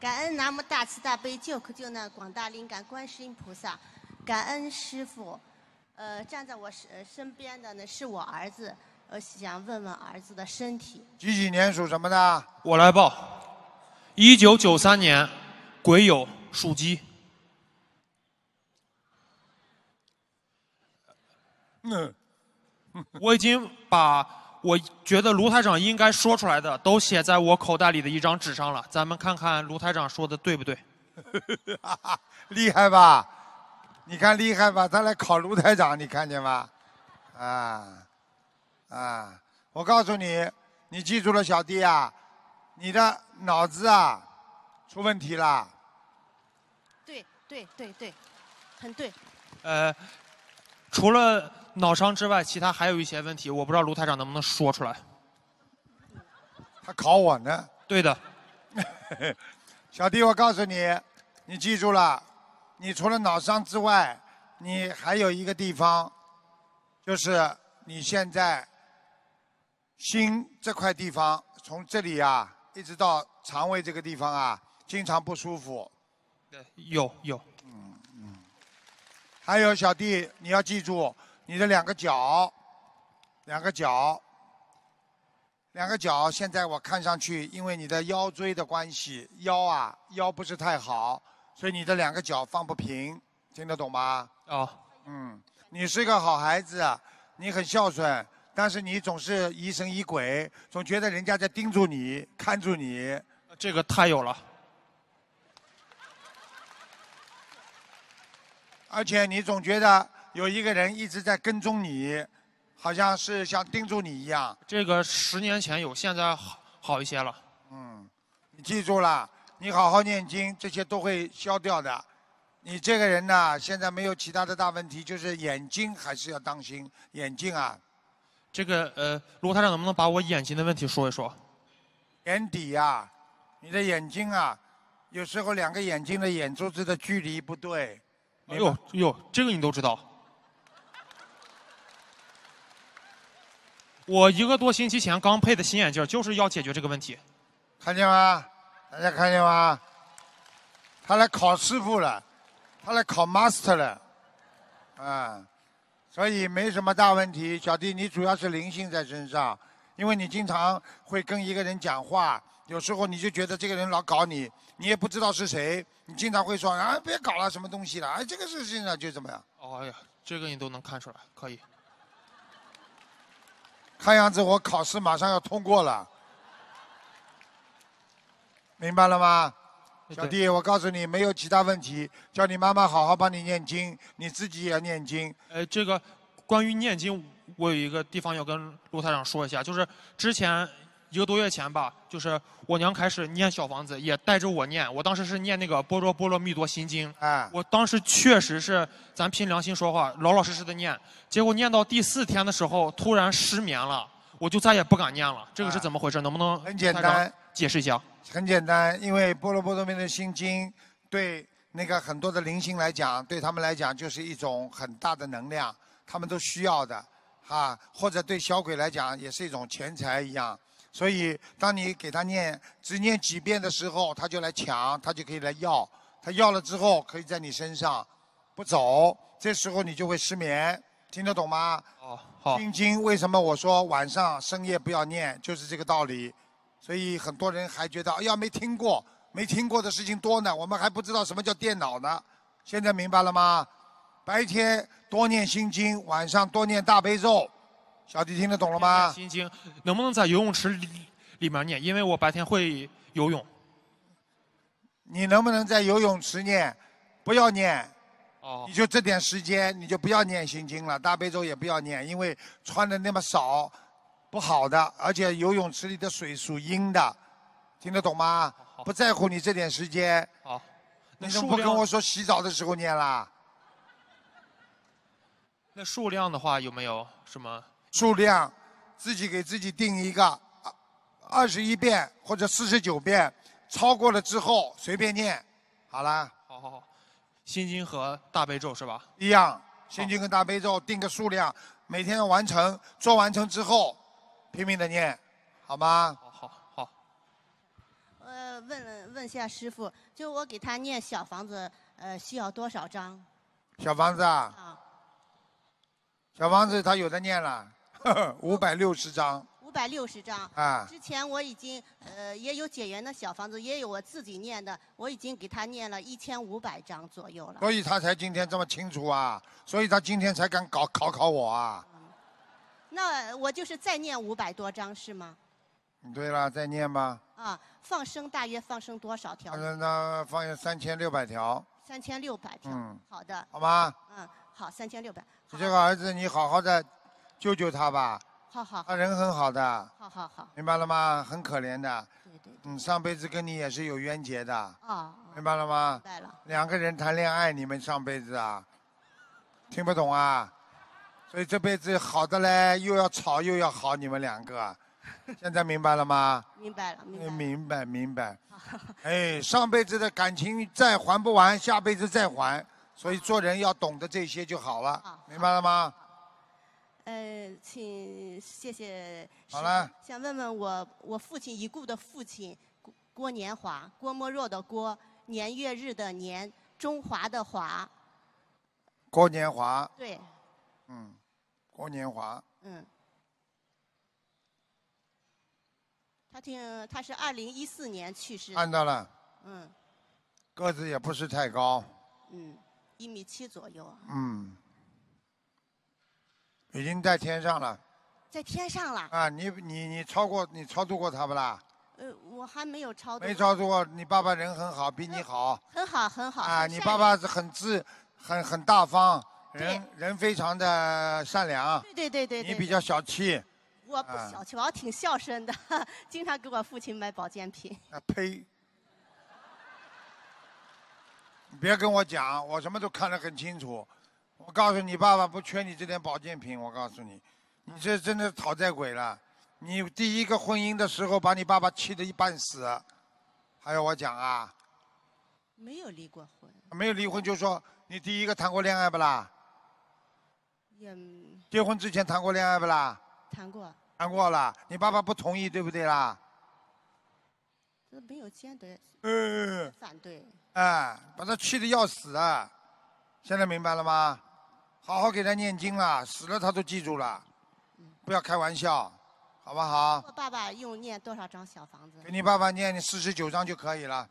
感恩南无大慈大悲救苦救难广大灵感观世音菩萨，感恩师傅，呃，站在我身身边的呢是我儿子，我想问问儿子的身体。几几年属什么的？我来报，一九九三年，癸酉，属鸡。嗯，我已经把。我觉得卢台长应该说出来的都写在我口袋里的一张纸上了，咱们看看卢台长说的对不对？厉害吧？你看厉害吧？咱来考卢台长，你看见吗？啊啊！我告诉你，你记住了，小弟啊，你的脑子啊出问题了。对对对对，很对。呃，除了。脑伤之外，其他还有一些问题，我不知道卢台长能不能说出来。他考我呢。对的，小弟，我告诉你，你记住了，你除了脑伤之外，你还有一个地方，就是你现在心这块地方，从这里啊，一直到肠胃这个地方啊，经常不舒服。对，有有。嗯嗯。还有小弟，你要记住。你的两个脚，两个脚，两个脚。现在我看上去，因为你的腰椎的关系，腰啊腰不是太好，所以你的两个脚放不平。听得懂吗？哦，嗯，你是个好孩子，你很孝顺，但是你总是疑神疑鬼，总觉得人家在盯住你、看住你。这个太有了，而且你总觉得。有一个人一直在跟踪你，好像是像盯住你一样。这个十年前有，现在好好一些了。嗯，你记住了，你好好念经，这些都会消掉的。你这个人呢，现在没有其他的大问题，就是眼睛还是要当心眼睛啊。这个呃，罗太长能不能把我眼睛的问题说一说？眼底呀，你的眼睛啊，有时候两个眼睛的眼珠子的距离不对。哎呦哎呦，这个你都知道。我一个多星期前刚配的新眼镜，就是要解决这个问题。看见吗？大家看见吗？他来考师傅了，他来考 master 了，啊，所以没什么大问题。小弟，你主要是灵性在身上，因为你经常会跟一个人讲话，有时候你就觉得这个人老搞你，你也不知道是谁，你经常会说啊别搞了什么东西了，哎，这个事情呢就怎么样？哦呀，这个你都能看出来，可以。看样子我考试马上要通过了，明白了吗，小弟？我告诉你，没有其他问题，叫你妈妈好好帮你念经，你自己也要念经。呃，这个关于念经，我有一个地方要跟陆台长说一下，就是之前。一个多月前吧，就是我娘开始念小房子，也带着我念。我当时是念那个《波罗波罗蜜多心经》。哎，我当时确实是，咱凭良心说话，老老实实的念。结果念到第四天的时候，突然失眠了，我就再也不敢念了。这个是怎么回事？能不能很简单解释一下？很简单，因为《波罗波罗蜜多心经》对那个很多的灵性来讲，对他们来讲就是一种很大的能量，他们都需要的，哈。或者对小鬼来讲，也是一种钱财一样。所以，当你给他念，只念几遍的时候，他就来抢，他就可以来要。他要了之后，可以在你身上不走。这时候你就会失眠，听得懂吗？哦，好。心经为什么我说晚上深夜不要念，就是这个道理。所以很多人还觉得，哎呀，没听过，没听过的事情多呢，我们还不知道什么叫电脑呢。现在明白了吗？白天多念心经，晚上多念大悲咒。小弟听得懂了吗？心经能不能在游泳池里里面念？因为我白天会游泳。你能不能在游泳池念？不要念。哦。你就这点时间，你就不要念心经了，大悲咒也不要念，因为穿的那么少，不好的，而且游泳池里的水属阴的，听得懂吗？不在乎你这点时间。好。那不跟我说洗澡的时候念啦？那数量的话有没有什么？数量，自己给自己定一个二十一遍或者四十九遍，超过了之后随便念，好啦。好好好，心经和大悲咒是吧？一样，心经跟大悲咒定个数量，每天完成，做完成之后拼命的念，好吗？好好好。呃，问问下师傅，就我给他念小房子，呃，需要多少张？小房子啊？啊。小房子他有的念了。五百六十张，五百六十张啊！之前我已经呃也有解元的小房子，也有我自己念的，我已经给他念了一千五百张左右了。所以他才今天这么清楚啊，所以他今天才敢搞考考我啊。那我就是再念五百多张是吗？对了，再念吧。啊，放生大约放生多少条？那放生三千六百条。三千六百条，好的，好吗？嗯，好，三千六百。你这个儿子，你好好的。救救他吧！好好，他人很好的。好好好，明白了吗？很可怜的。对对。嗯，上辈子跟你也是有冤结的。啊。明白了吗？明白了。两个人谈恋爱，你们上辈子啊，听不懂啊，所以这辈子好的嘞，又要吵又要好，你们两个，现在明白了吗？明白了。明明白明白。哎，上辈子的感情再还不完，下辈子再还，所以做人要懂得这些就好了。明白了吗？呃，请谢谢。好了。想问问我我父亲已故的父亲郭年华，郭沫若的郭，年月日的年，中华的华。郭年华。对。嗯。郭年华。嗯。他听，他是二零一四年去世。看到了。嗯。个子也不是太高。嗯，一米七左右嗯。已经在天上了，在天上了啊！你你你超过你超度过他不啦？呃，我还没有超。没超度过你爸爸人很好，比你好。很好，很好。啊，你爸爸是很自，很很大方，人人非常的善良。对对对对。你比较小气。我不小气，我挺孝顺的，经常给我父亲买保健品。啊呸！别跟我讲，我什么都看得很清楚。我告诉你，爸爸不缺你这点保健品。我告诉你，你这真的讨债鬼了。你第一个婚姻的时候，把你爸爸气得一半死。还要我讲啊？没有离过婚。没有离婚，就说你第一个谈过恋爱不啦？也。结婚之前谈过恋爱不啦？谈过。谈过了，你爸爸不同意，对不对啦？这没有坚决。嗯。反对。哎，把他气得要死啊！现在明白了吗？好好给他念经了，死了他都记住了，不要开玩笑，好不好？我爸爸用念多少张小房子？给你爸爸念四十九张就可以了。